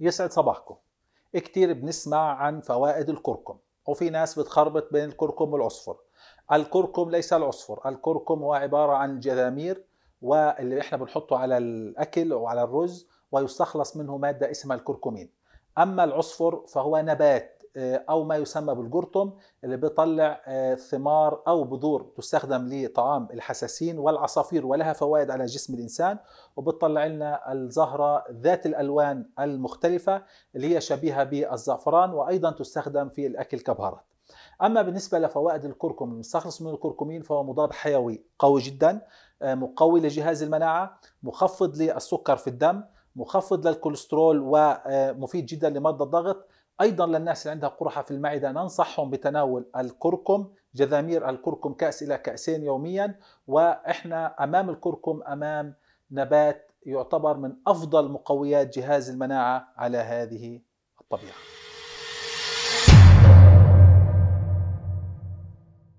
يسعد صباحكم إيه كتير بنسمع عن فوائد الكركم وفي ناس بتخربط بين الكركم والعصفر الكركم ليس العصفر الكركم هو عبارة عن جذامير واللي احنا بنحطه على الأكل وعلى الرز ويستخلص منه مادة اسمها الكركمين أما العصفر فهو نبات آه، او ما يسمى بالجرثوم اللي بيطلع آه، ثمار او بذور تستخدم لطعام الحساسين والعصافير ولها فوائد على جسم الانسان وبتطلع لنا الزهره ذات الالوان المختلفه اللي هي شبيهه بالزعفران وايضا تستخدم في الاكل كبهارات اما بالنسبه لفوائد الكركم المستخلص من الكركمين فهو مضاد حيوي قوي جدا آه، مقوي لجهاز المناعه مخفض للسكر في الدم مخفض للكوليسترول ومفيد جدا لمرضى الضغط ايضا للناس اللي عندها قرحه في المعده ننصحهم بتناول الكركم جذامير الكركم كاس الى كاسين يوميا واحنا امام الكركم امام نبات يعتبر من افضل مقويات جهاز المناعه على هذه الطبيعه